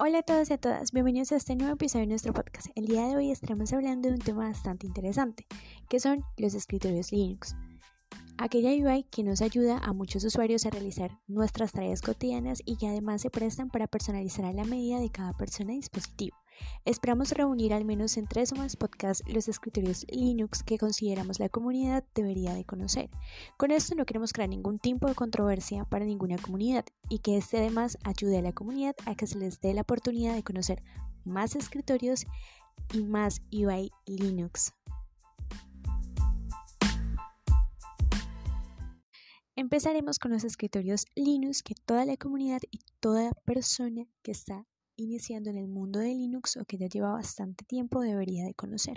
Hola a todos y a todas, bienvenidos a este nuevo episodio de nuestro podcast. El día de hoy estaremos hablando de un tema bastante interesante, que son los escritorios Linux. Aquella UI que nos ayuda a muchos usuarios a realizar nuestras tareas cotidianas y que además se prestan para personalizar a la medida de cada persona y dispositivo. Esperamos reunir al menos en tres o más podcasts los escritorios Linux que consideramos la comunidad debería de conocer. Con esto no queremos crear ningún tipo de controversia para ninguna comunidad y que este además ayude a la comunidad a que se les dé la oportunidad de conocer más escritorios y más UI Linux. Empezaremos con los escritorios Linux que toda la comunidad y toda persona que está iniciando en el mundo de Linux o que ya lleva bastante tiempo debería de conocer.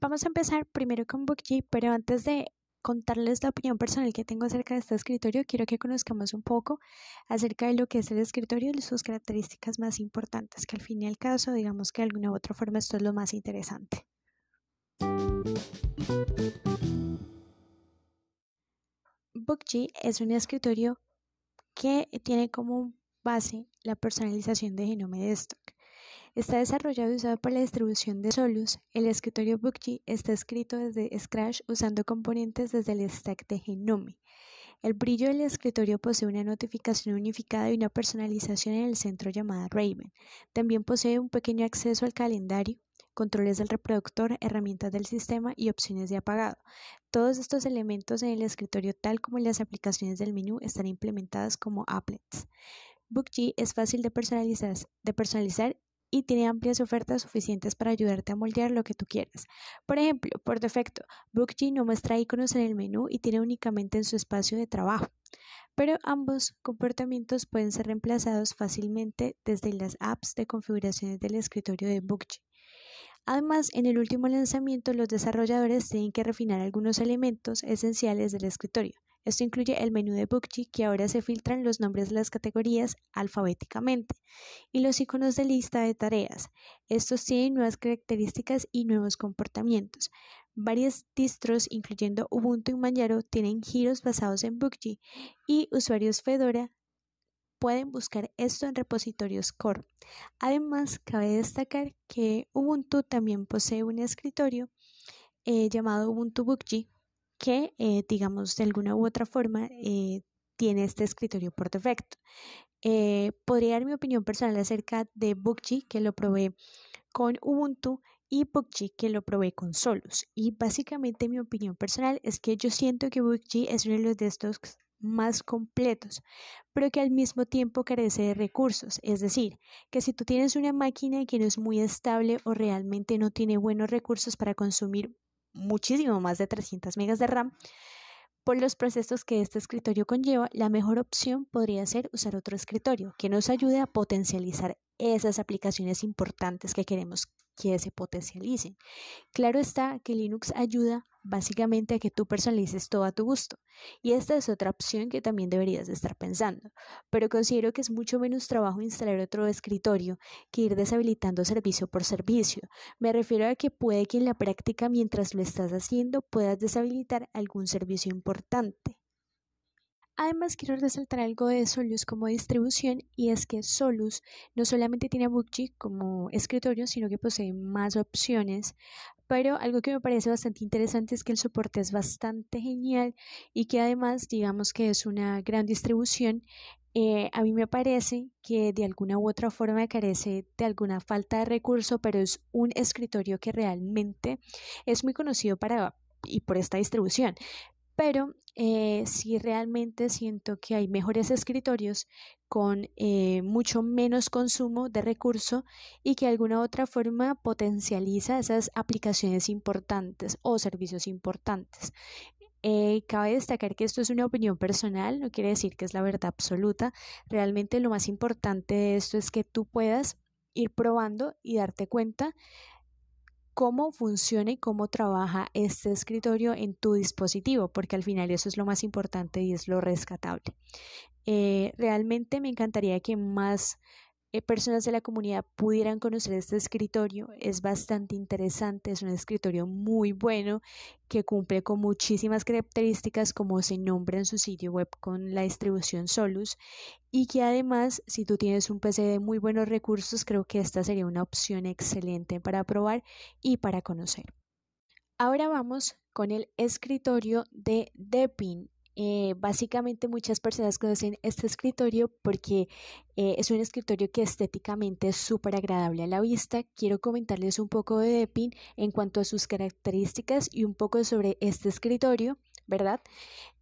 Vamos a empezar primero con BookG, pero antes de contarles la opinión personal que tengo acerca de este escritorio, quiero que conozcamos un poco acerca de lo que es el escritorio y sus características más importantes, que al fin y al caso, digamos que de alguna u otra forma esto es lo más interesante. Bookji es un escritorio que tiene como base la personalización de Genome de Stock. Está desarrollado y usado para la distribución de Solus. El escritorio Bookji está escrito desde Scratch usando componentes desde el stack de Genome. El brillo del escritorio posee una notificación unificada y una personalización en el centro llamada Raven. También posee un pequeño acceso al calendario, controles del reproductor, herramientas del sistema y opciones de apagado. Todos estos elementos en el escritorio, tal como en las aplicaciones del menú, están implementadas como applets. BookG es fácil de personalizar, y tiene amplias ofertas suficientes para ayudarte a moldear lo que tú quieras. Por ejemplo, por defecto, BookG no muestra iconos en el menú y tiene únicamente en su espacio de trabajo. Pero ambos comportamientos pueden ser reemplazados fácilmente desde las apps de configuraciones del escritorio de BookG. Además, en el último lanzamiento, los desarrolladores tienen que refinar algunos elementos esenciales del escritorio. Esto incluye el menú de Bookji, que ahora se filtran los nombres de las categorías alfabéticamente, y los iconos de lista de tareas. Estos tienen nuevas características y nuevos comportamientos. Varios distros, incluyendo Ubuntu y Manjaro, tienen giros basados en Bookji, y usuarios Fedora pueden buscar esto en repositorios core. Además, cabe destacar que Ubuntu también posee un escritorio eh, llamado Ubuntu BookG, que, eh, digamos, de alguna u otra forma eh, tiene este escritorio por defecto. podría dar mi opinión personal acerca de BookG, que lo probé con Ubuntu, y BookG, que lo probé con Solus. Y básicamente mi opinión personal es que yo siento que BookG es uno de los de estos más completos, pero que al mismo tiempo carece de recursos. Es decir, que si tú tienes una máquina que no es muy estable o realmente no tiene buenos recursos para consumir muchísimo más de 300 megas de RAM, por los procesos que este escritorio conlleva, la mejor opción podría ser usar otro escritorio que nos ayude a potencializar esas aplicaciones importantes que queremos que se potencialicen. Claro está que Linux ayuda básicamente a que tú personalices todo a tu gusto. Y esta es otra opción que también deberías estar pensando. Pero considero que es mucho menos trabajo instalar otro escritorio que ir deshabilitando servicio por servicio. Me refiero a que puede que en la práctica mientras lo estás haciendo puedas deshabilitar algún servicio importante. Además, quiero resaltar algo de Solus como distribución y es que Solus no solamente tiene Bookji como escritorio, sino que posee más opciones. Pero algo que me parece bastante interesante es que el soporte es bastante genial y que además digamos que es una gran distribución. Eh, a mí me parece que de alguna u otra forma carece de alguna falta de recurso, pero es un escritorio que realmente es muy conocido para y por esta distribución pero eh, sí realmente siento que hay mejores escritorios con eh, mucho menos consumo de recurso y que alguna otra forma potencializa esas aplicaciones importantes o servicios importantes. Eh, cabe destacar que esto es una opinión personal, no quiere decir que es la verdad absoluta. Realmente lo más importante de esto es que tú puedas ir probando y darte cuenta cómo funciona y cómo trabaja este escritorio en tu dispositivo, porque al final eso es lo más importante y es lo rescatable. Eh, realmente me encantaría que más eh, personas de la comunidad pudieran conocer este escritorio. Es bastante interesante, es un escritorio muy bueno que cumple con muchísimas características como se nombra en su sitio web con la distribución Solus y que además si tú tienes un PC de muy buenos recursos creo que esta sería una opción excelente para probar y para conocer. Ahora vamos con el escritorio de Depin. Eh, básicamente muchas personas conocen este escritorio porque eh, es un escritorio que estéticamente es súper agradable a la vista. Quiero comentarles un poco de Depin en cuanto a sus características y un poco sobre este escritorio, ¿verdad?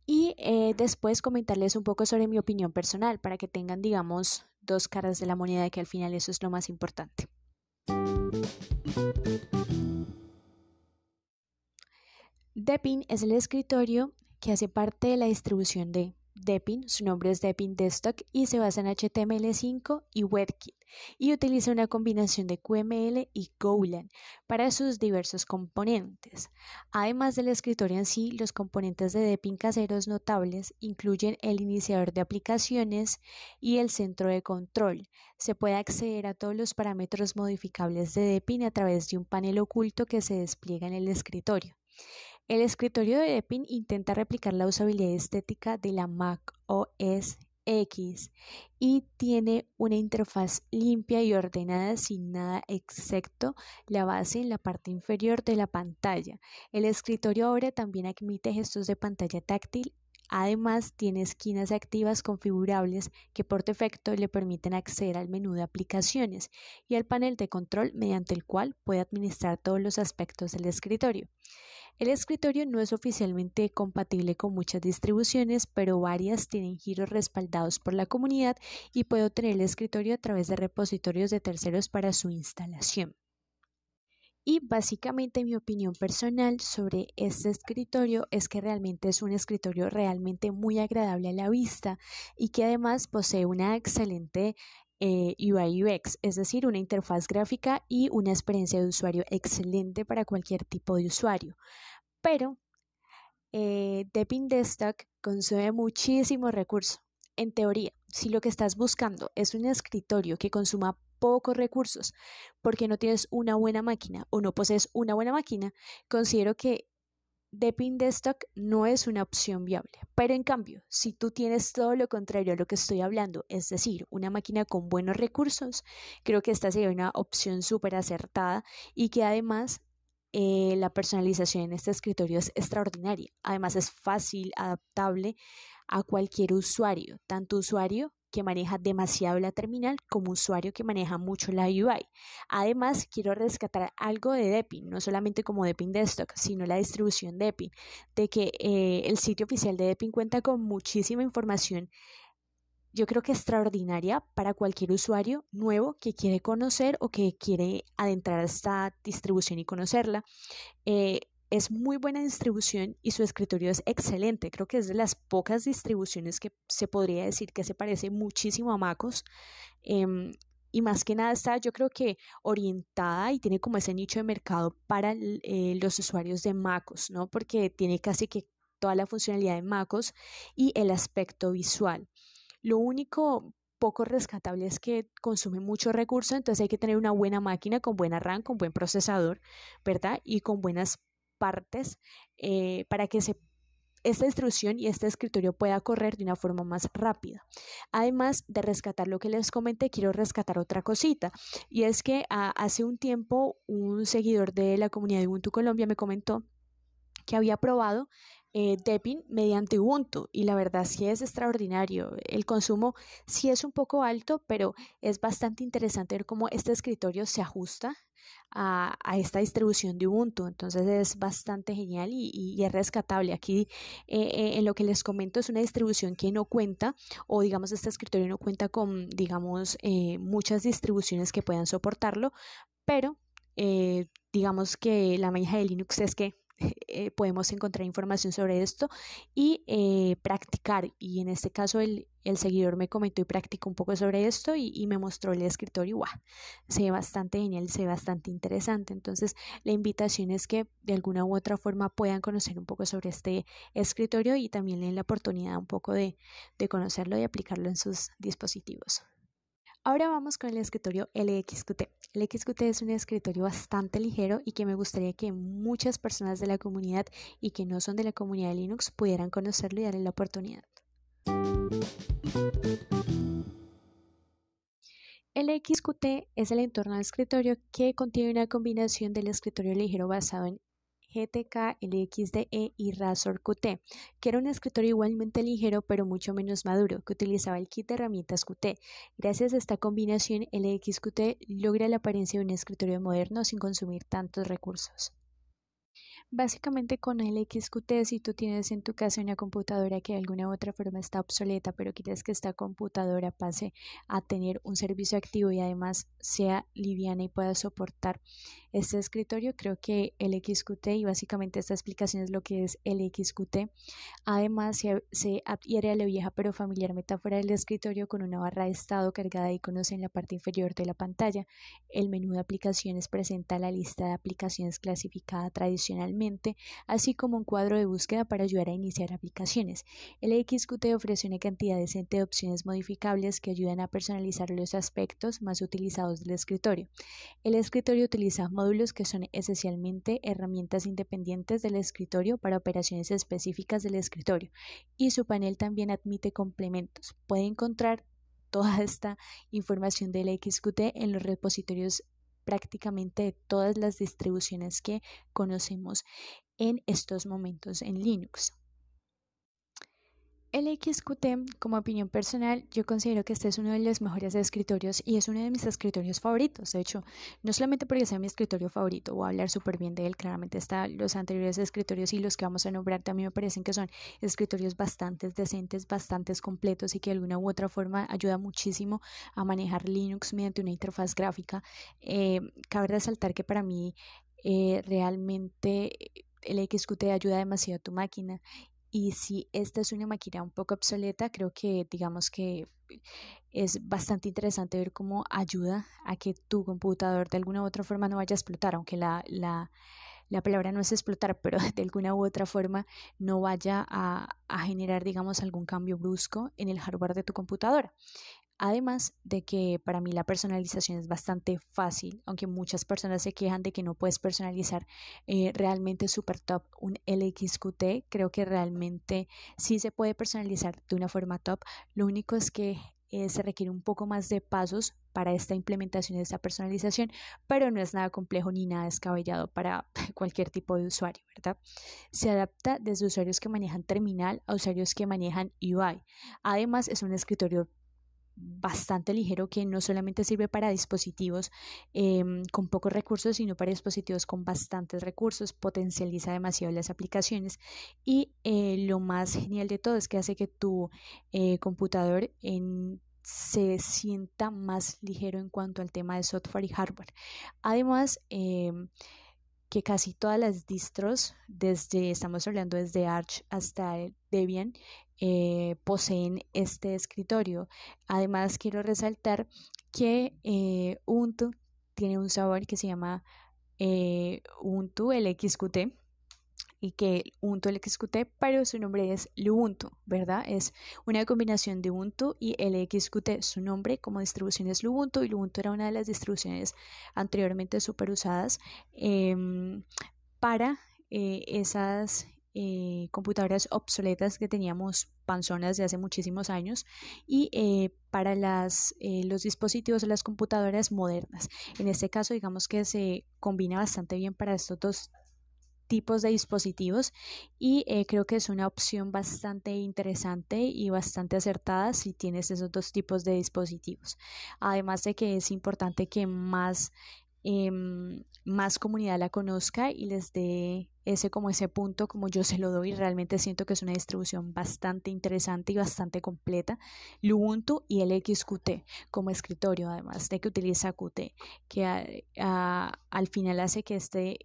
Y eh, después comentarles un poco sobre mi opinión personal para que tengan, digamos, dos caras de la moneda que al final eso es lo más importante. Depin es el escritorio que hace parte de la distribución de Deppin. su nombre es Deppin Desktop y se basa en HTML5 y WebKit y utiliza una combinación de QML y GoLand para sus diversos componentes. Además del escritorio en sí, los componentes de Deppin caseros notables incluyen el iniciador de aplicaciones y el centro de control. Se puede acceder a todos los parámetros modificables de Deppin a través de un panel oculto que se despliega en el escritorio. El escritorio de Epin intenta replicar la usabilidad estética de la Mac OS X y tiene una interfaz limpia y ordenada sin nada excepto la base en la parte inferior de la pantalla. El escritorio ahora también admite gestos de pantalla táctil. Además, tiene esquinas activas configurables que por defecto le permiten acceder al menú de aplicaciones y al panel de control mediante el cual puede administrar todos los aspectos del escritorio. El escritorio no es oficialmente compatible con muchas distribuciones, pero varias tienen giros respaldados por la comunidad y puedo tener el escritorio a través de repositorios de terceros para su instalación. Y básicamente mi opinión personal sobre este escritorio es que realmente es un escritorio realmente muy agradable a la vista y que además posee una excelente eh, UI UX, es decir, una interfaz gráfica y una experiencia de usuario excelente para cualquier tipo de usuario. Pero eh, Desktop consume muchísimo recurso. En teoría, si lo que estás buscando es un escritorio que consuma pocos recursos porque no tienes una buena máquina o no posees una buena máquina, considero que de Pin stock no es una opción viable, pero en cambio, si tú tienes todo lo contrario a lo que estoy hablando, es decir, una máquina con buenos recursos, creo que esta sería una opción súper acertada y que además eh, la personalización en este escritorio es extraordinaria. Además es fácil, adaptable a cualquier usuario, tanto usuario que maneja demasiado la terminal como usuario que maneja mucho la UI. Además, quiero rescatar algo de Deppin, no solamente como Deppin Desktop, sino la distribución de Depin, de que eh, el sitio oficial de Depin cuenta con muchísima información yo creo que extraordinaria para cualquier usuario nuevo que quiere conocer o que quiere adentrar a esta distribución y conocerla. Eh, es muy buena distribución y su escritorio es excelente. Creo que es de las pocas distribuciones que se podría decir que se parece muchísimo a MacOS. Em, y más que nada está yo creo que orientada y tiene como ese nicho de mercado para eh, los usuarios de MacOS, ¿no? Porque tiene casi que toda la funcionalidad de MacOS y el aspecto visual. Lo único poco rescatable es que consume mucho recurso, entonces hay que tener una buena máquina con buena RAM, con buen procesador, ¿verdad? Y con buenas partes eh, para que esta instrucción y este escritorio pueda correr de una forma más rápida. Además de rescatar lo que les comenté, quiero rescatar otra cosita y es que ah, hace un tiempo un seguidor de la comunidad de Ubuntu Colombia me comentó que había probado eh, mediante Ubuntu y la verdad sí es extraordinario. El consumo sí es un poco alto, pero es bastante interesante ver cómo este escritorio se ajusta a, esta distribución de Ubuntu. Entonces es bastante genial y, es rescatable. Aquí eh, eh, en lo que les comento es una distribución que no cuenta o digamos este escritorio no cuenta con digamos eh, muchas distribuciones que puedan soportarlo, pero digamos que la manija de Linux es que eh, podemos encontrar información sobre esto y eh, practicar. Y en este caso el, el, seguidor me comentó y practicó un poco sobre esto y, me mostró el escritorio. ¡Wow! Se ve bastante genial, se ve bastante interesante. Entonces la invitación es que de alguna u otra forma puedan conocer un poco sobre este escritorio y también le den la oportunidad un poco de conocerlo y aplicarlo en sus dispositivos. Ahora vamos con el escritorio LXQT. LXQT es un escritorio bastante ligero y que me gustaría que muchas personas de la comunidad y que no son de la comunidad de Linux pudieran conocerlo y darle la oportunidad. LXQT es el entorno de escritorio que contiene una combinación del escritorio ligero basado en GTK, LXDE y Razor QT, que era un escritorio igualmente ligero pero mucho menos maduro, que utilizaba el kit de herramientas QT. Gracias a esta combinación, LXQT logra la apariencia de un escritorio moderno sin consumir tantos recursos. Básicamente con el XQT, si tú tienes en tu casa una computadora que de alguna u otra forma está obsoleta, pero quieres que esta computadora pase a tener un servicio activo y además sea liviana y pueda soportar este escritorio, creo que el XQT y básicamente esta explicación es lo que es el XQT. Además, se, se adhiere a la vieja pero familiar metáfora del escritorio con una barra de estado cargada de iconos en la parte inferior de la pantalla. El menú de aplicaciones presenta la lista de aplicaciones clasificada tradicionalmente así como un cuadro de búsqueda para ayudar a iniciar aplicaciones. El XQT ofrece una cantidad decente de opciones modificables que ayudan a personalizar los aspectos más utilizados del escritorio. El escritorio utiliza módulos que son esencialmente herramientas independientes del escritorio para operaciones específicas del escritorio y su panel también admite complementos. Puede encontrar toda esta información del XQT en los repositorios prácticamente todas las distribuciones que conocemos en estos momentos en Linux. El XQT, como opinión personal, yo considero que este es uno de los mejores escritorios y es uno de mis escritorios favoritos. De hecho, no solamente porque sea mi escritorio favorito, voy a hablar súper bien de él. Claramente está los anteriores escritorios y los que vamos a nombrar también me parecen que son escritorios bastante decentes, bastante completos y que de alguna u otra forma ayuda muchísimo a manejar Linux mediante una interfaz gráfica. Eh, cabe resaltar que para mí eh, realmente el XQT ayuda demasiado a tu máquina y si esta es una máquina un poco obsoleta, creo que digamos que es bastante interesante ver cómo ayuda a que tu computador de alguna u otra forma no vaya a explotar, aunque la, la, palabra no es explotar, pero de alguna u otra forma no vaya a, a generar, digamos, algún cambio brusco en el hardware de tu computadora. Además de que para mí la personalización es bastante fácil, aunque muchas personas se quejan de que no puedes personalizar eh, realmente super top un LXQT, creo que realmente sí se puede personalizar de una forma top, lo único es que eh, se requiere un poco más de pasos para esta implementación y esta personalización, pero no es nada complejo ni nada descabellado para cualquier tipo de usuario, ¿verdad? Se adapta desde usuarios que manejan terminal a usuarios que manejan UI. Además, es un escritorio bastante ligero que no solamente sirve para dispositivos em, con pocos recursos, sino para dispositivos con bastantes recursos, potencializa demasiado las aplicaciones y eh, lo más genial de todo es que hace que tu eh, computador se sienta más ligero en cuanto al tema de software y hardware. Además, em, que casi todas las distros, desde, estamos hablando desde Arch hasta Debian, eh, poseen este escritorio. Además, quiero resaltar que eh, Ubuntu tiene un sabor que se llama eh, Ubuntu LXQT y que Ubuntu LXQT, pero su nombre es Lubuntu, ¿verdad? Es una combinación de Ubuntu y LXQT. Su nombre como distribución es Lubuntu y Lubuntu era una de las distribuciones anteriormente super usadas em, para esas eh, computadoras obsoletas que teníamos panzonas de hace muchísimos años y eh, para las, eh, los dispositivos, las computadoras modernas. En este caso, digamos que se combina bastante bien para estos dos tipos de dispositivos y creo que es una opción bastante interesante y bastante acertada si tienes esos dos tipos de dispositivos. Además de que es importante que más Em, más comunidad la conozca y les dé ese como ese punto como yo se lo doy y realmente siento que es una distribución bastante interesante y bastante completa Ubuntu y LXQT como escritorio además de que utiliza Qt que al final hace que este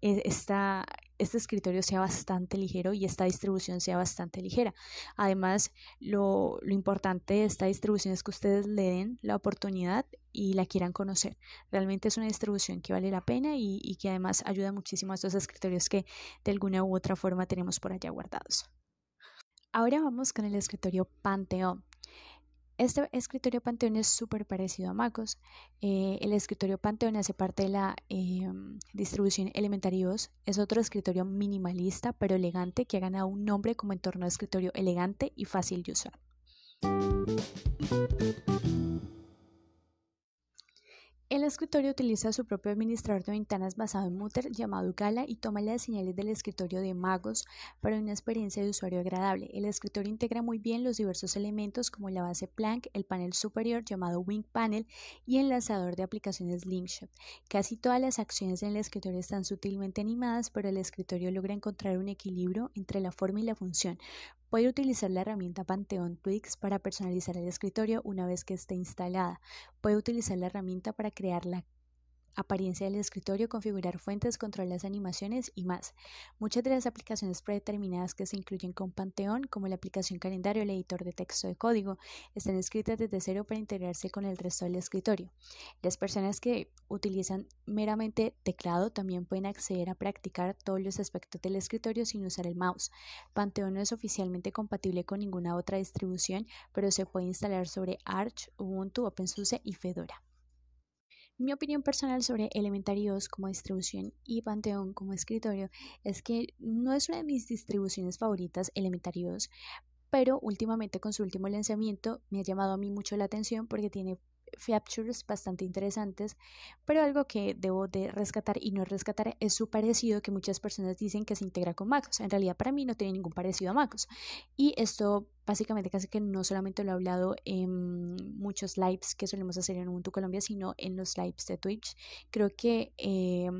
e, esta este escritorio sea bastante ligero y esta distribución sea bastante ligera. Además, lo, importante de esta distribución es que ustedes le den la oportunidad y la quieran conocer. Realmente es una distribución que vale la pena y, que además ayuda muchísimo a estos escritorios que de alguna u otra forma tenemos por allá guardados. Ahora vamos con el escritorio Panteón. Este escritorio Panteón es súper parecido a MacOS. Eh, el escritorio Panteón hace parte de la eh, distribución Elementarios. Es otro escritorio minimalista pero elegante que ha ganado un nombre como entorno de escritorio elegante y fácil de usar. El escritorio utiliza su propio administrador de ventanas basado en Mutter llamado Gala y toma las señales del escritorio de Magos para una experiencia de usuario agradable. El escritorio integra muy bien los diversos elementos como la base Planck, el panel superior llamado Wing Panel y el lanzador de aplicaciones Linkshot. Casi todas las acciones en el escritorio están sutilmente animadas, pero el escritorio logra encontrar un equilibrio entre la forma y la función, Puede utilizar la herramienta Panteón Twix para personalizar el escritorio una vez que esté instalada. Puede utilizar la herramienta para crear la apariencia del escritorio, configurar fuentes, controlar las animaciones y más. Muchas de las aplicaciones predeterminadas que se incluyen con Panteón, como la aplicación calendario, el editor de texto de código, están escritas desde cero para integrarse con el resto del escritorio. Las personas que utilizan meramente teclado también pueden acceder a practicar todos los aspectos del escritorio sin usar el mouse. Panteón no es oficialmente compatible con ninguna otra distribución, pero se puede instalar sobre Arch, Ubuntu, OpenSUSE y Fedora. Mi opinión personal sobre Elementarios como distribución y Panteón como escritorio es que no es una de mis distribuciones favoritas Elementary pero últimamente con su último lanzamiento me ha llamado a mí mucho la atención porque tiene features bastante interesantes, pero algo que debo de rescatar y no rescatar es su parecido que muchas personas dicen que se integra con MacOS. En realidad para mí no tiene ningún parecido a MacOS. Y esto básicamente casi que no solamente lo he hablado en muchos lives que solemos hacer en Ubuntu Colombia, sino en los lives de Twitch. Creo que... Eh,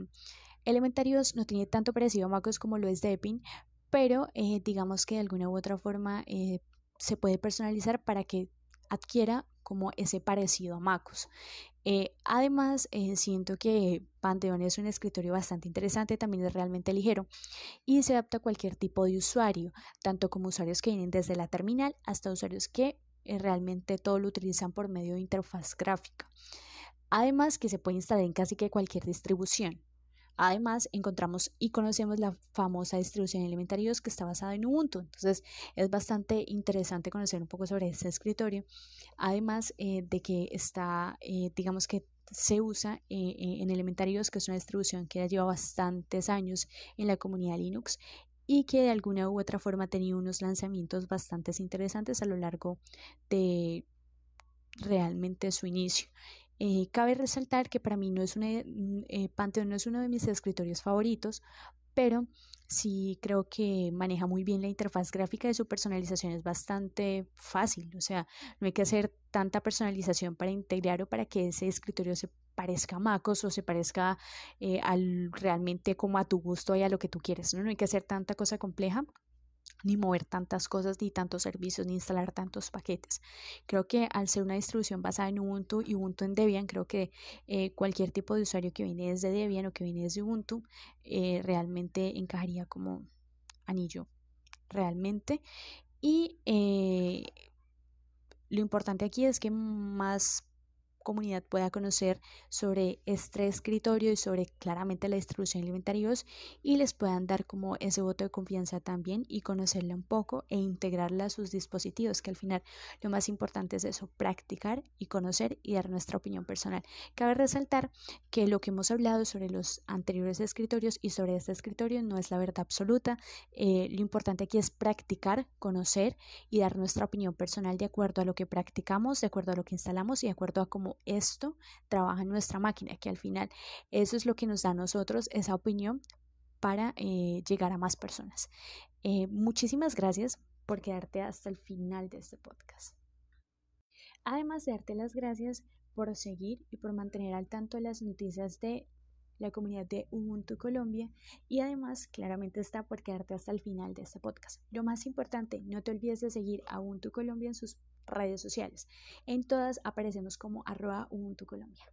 Elementarios no tiene tanto parecido a MacOS como lo es Epin, pero eh, digamos que de alguna u otra forma eh, se puede personalizar para que adquiera como ese parecido a MacOS. Eh, además, eh, siento que Panteón es un escritorio bastante interesante, también es realmente ligero y se adapta a cualquier tipo de usuario, tanto como usuarios que vienen desde la terminal hasta usuarios que eh, realmente todo lo utilizan por medio de interfaz gráfica. Además, que se puede instalar en casi que cualquier distribución. Además, encontramos y conocemos la famosa distribución de que está basada en Ubuntu. Entonces, es bastante interesante conocer un poco sobre este escritorio. Además eh, de que está, eh, digamos que se usa eh, en elementarios, que es una distribución que ya lleva bastantes años en la comunidad Linux y que de alguna u otra forma ha tenido unos lanzamientos bastante interesantes a lo largo de realmente su inicio. Eh, cabe resaltar que para mí no es un mm, eh, Panteón no es uno de mis escritorios favoritos, pero sí creo que maneja muy bien la interfaz gráfica de su personalización es bastante fácil, o sea, no hay que hacer tanta personalización para integrar o para que ese escritorio se parezca a Macos o se parezca eh, al, realmente como a tu gusto y a lo que tú quieres, no hay que hacer tanta cosa compleja ni mover tantas cosas, ni tantos servicios, ni instalar tantos paquetes. Creo que al ser una distribución basada en Ubuntu y Ubuntu en Debian, creo que eh, cualquier tipo de usuario que viene desde Debian o que viene desde Ubuntu eh, realmente encajaría como anillo, realmente. Y eh, lo importante aquí es que más comunidad pueda conocer sobre este escritorio y sobre claramente la distribución de inventarios y les puedan dar como ese voto de confianza también y conocerla un poco e integrarla a sus dispositivos, que al final lo más importante es eso, practicar y conocer y dar nuestra opinión personal. Cabe resaltar que lo que hemos hablado sobre los anteriores escritorios y sobre este escritorio no es la verdad absoluta, eh, lo importante aquí es practicar, conocer y dar nuestra opinión personal de acuerdo a lo que practicamos, de acuerdo a lo que instalamos y de acuerdo a cómo esto trabaja en nuestra máquina, que al final eso es lo que nos da a nosotros esa opinión para eh, llegar a más personas. Eh, muchísimas gracias por quedarte hasta el final de este podcast. Además de darte las gracias por seguir y por mantener al tanto las noticias de la comunidad de Ubuntu Colombia y además claramente está por quedarte hasta el final de este podcast. Lo más importante, no te olvides de seguir a Ubuntu Colombia en sus redes sociales. En todas aparecemos como arroba Ubuntu Colombia.